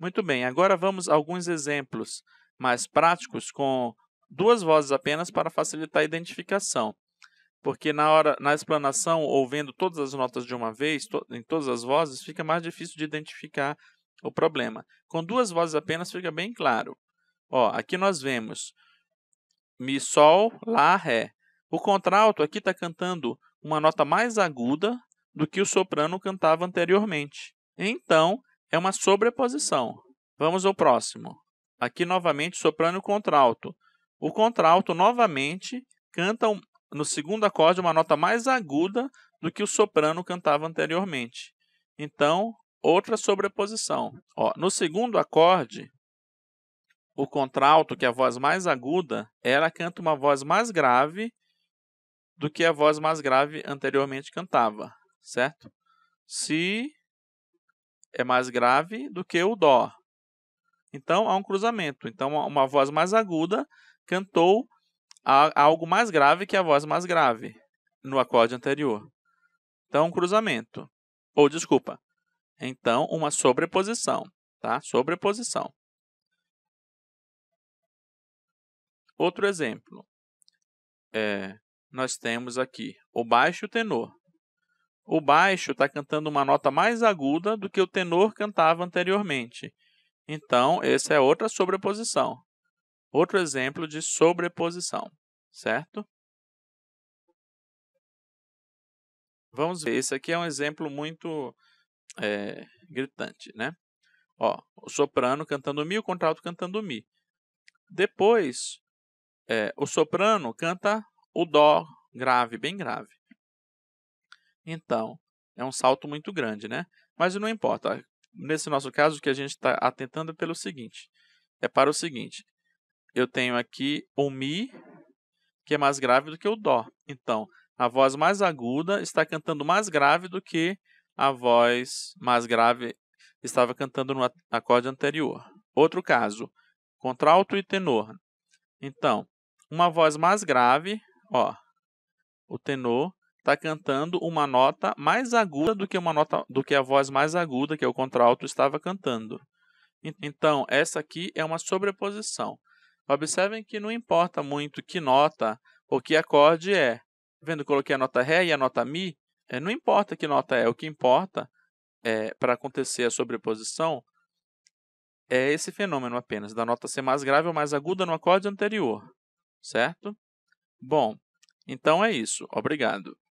Muito bem, agora vamos a alguns exemplos mais práticos com duas vozes apenas para facilitar a identificação. Porque na hora na explanação, ouvindo todas as notas de uma vez, to, em todas as vozes, fica mais difícil de identificar o problema. Com duas vozes apenas fica bem claro. Ó, aqui nós vemos mi sol, lá, ré. O contralto aqui está cantando uma nota mais aguda do que o soprano cantava anteriormente. Então, é uma sobreposição. Vamos ao próximo. Aqui novamente soprano e contralto. O contralto novamente canta no segundo acorde uma nota mais aguda do que o soprano cantava anteriormente. Então, outra sobreposição. Ó, no segundo acorde, o contralto, que é a voz mais aguda, ela canta uma voz mais grave do que a voz mais grave anteriormente cantava, certo? Si, é mais grave do que o dó. Então há um cruzamento. Então uma voz mais aguda cantou algo mais grave que a voz mais grave no acorde anterior. Então um cruzamento. Ou desculpa. Então uma sobreposição, tá? Sobreposição. Outro exemplo. É, nós temos aqui o baixo tenor. O baixo está cantando uma nota mais aguda do que o tenor cantava anteriormente. Então, essa é outra sobreposição. Outro exemplo de sobreposição, certo? Vamos ver, esse aqui é um exemplo muito é, gritante, né? Ó, o soprano cantando Mi, o contralto cantando Mi. Depois, é, o soprano canta o Dó grave, bem grave. Então, é um salto muito grande, né? Mas não importa. Nesse nosso caso, o que a gente está atentando é pelo seguinte: é para o seguinte. Eu tenho aqui o Mi, que é mais grave do que o Dó. Então, a voz mais aguda está cantando mais grave do que a voz mais grave estava cantando no acorde anterior. Outro caso, contralto e tenor. Então, uma voz mais grave, ó, o tenor está cantando uma nota mais aguda do que uma nota do que a voz mais aguda que é o contralto estava cantando. Então, essa aqui é uma sobreposição. Observem que não importa muito que nota ou que acorde é. Tá vendo, coloquei a nota ré e a nota mi, é, não importa que nota é, o que importa é, para acontecer a sobreposição é esse fenômeno apenas, da nota ser mais grave ou mais aguda no acorde anterior, certo? Bom, então é isso. Obrigado.